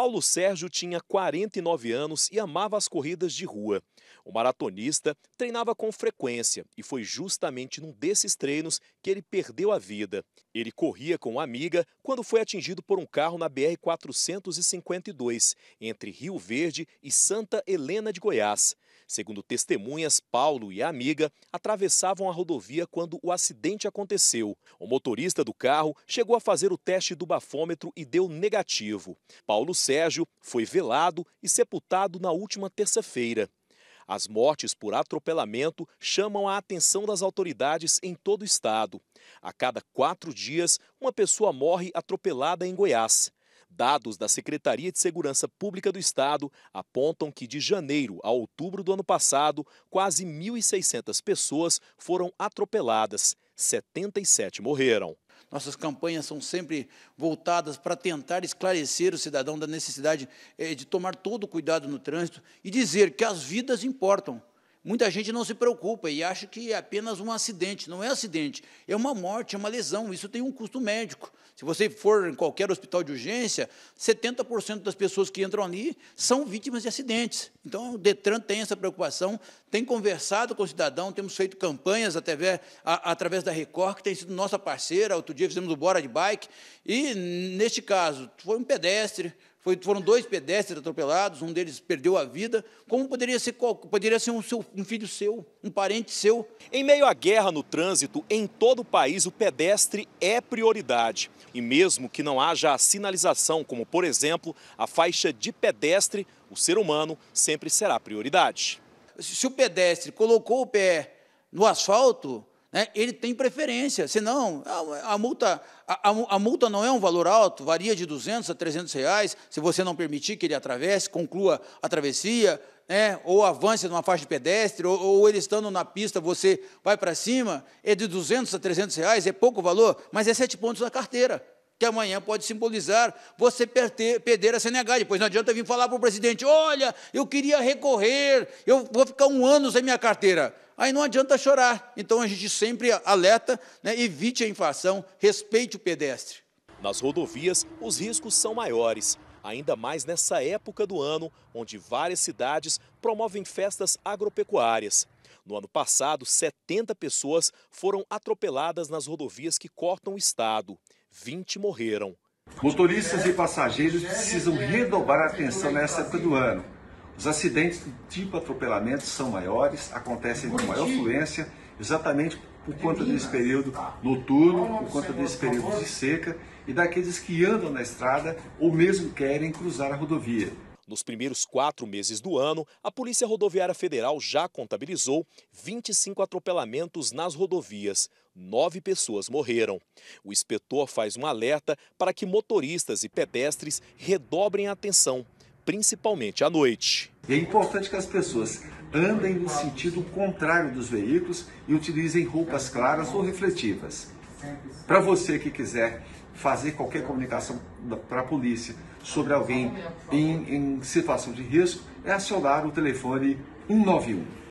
Paulo Sérgio tinha 49 anos e amava as corridas de rua. O maratonista treinava com frequência e foi justamente num desses treinos que ele perdeu a vida. Ele corria com uma amiga quando foi atingido por um carro na BR-452, entre Rio Verde e Santa Helena de Goiás. Segundo testemunhas, Paulo e a amiga atravessavam a rodovia quando o acidente aconteceu. O motorista do carro chegou a fazer o teste do bafômetro e deu negativo. Paulo Sérgio foi velado e sepultado na última terça-feira. As mortes por atropelamento chamam a atenção das autoridades em todo o estado. A cada quatro dias, uma pessoa morre atropelada em Goiás. Dados da Secretaria de Segurança Pública do Estado apontam que de janeiro a outubro do ano passado, quase 1.600 pessoas foram atropeladas, 77 morreram. Nossas campanhas são sempre voltadas para tentar esclarecer o cidadão da necessidade eh, de tomar todo o cuidado no trânsito e dizer que as vidas importam. Muita gente não se preocupa e acha que é apenas um acidente. Não é acidente, é uma morte, é uma lesão. Isso tem um custo médico. Se você for em qualquer hospital de urgência, 70% das pessoas que entram ali são vítimas de acidentes. Então, o Detran tem essa preocupação, tem conversado com o cidadão, temos feito campanhas através, através da Record, que tem sido nossa parceira. Outro dia fizemos o Bora de Bike. E, neste caso, foi um pedestre, foi, foram dois pedestres atropelados, um deles perdeu a vida. Como poderia ser, poderia ser um, seu, um filho seu, um parente seu? Em meio à guerra no trânsito, em todo o país, o pedestre é prioridade. E mesmo que não haja a sinalização, como por exemplo a faixa de pedestre, o ser humano sempre será prioridade. Se o pedestre colocou o pé no asfalto, né? Ele tem preferência, senão a, a multa, a, a, multa não é um valor alto, varia de 200 a 300 reais, se você não permitir que ele atravesse, conclua a travessia, né? ou avance numa faixa de pedestre, ou, ou ele estando na pista, você vai para cima, é de 200 a 300 reais, é pouco valor, mas é sete pontos na carteira que amanhã pode simbolizar você perder a CNH. Depois não adianta vir falar para o presidente: olha, eu queria recorrer, eu vou ficar um ano sem minha carteira. Aí não adianta chorar. Então a gente sempre alerta, né, evite a infração, respeite o pedestre. Nas rodovias, os riscos são maiores, ainda mais nessa época do ano, onde várias cidades promovem festas agropecuárias. No ano passado, 70 pessoas foram atropeladas nas rodovias que cortam o estado. 20 morreram. Motoristas e passageiros precisam redobrar a atenção nessa época do ano os acidentes do tipo atropelamento são maiores, acontecem com maior fluência, exatamente por é conta desse período noturno, por conta desse período de seca e daqueles que andam na estrada ou mesmo querem cruzar a rodovia. Nos primeiros quatro meses do ano, a Polícia Rodoviária Federal já contabilizou 25 atropelamentos nas rodovias. Nove pessoas morreram. O inspetor faz um alerta para que motoristas e pedestres redobrem a atenção principalmente à noite. É importante que as pessoas andem no sentido contrário dos veículos e utilizem roupas claras ou refletivas. Para você que quiser fazer qualquer comunicação para a polícia sobre alguém em, em situação de risco, é acionar o telefone 191.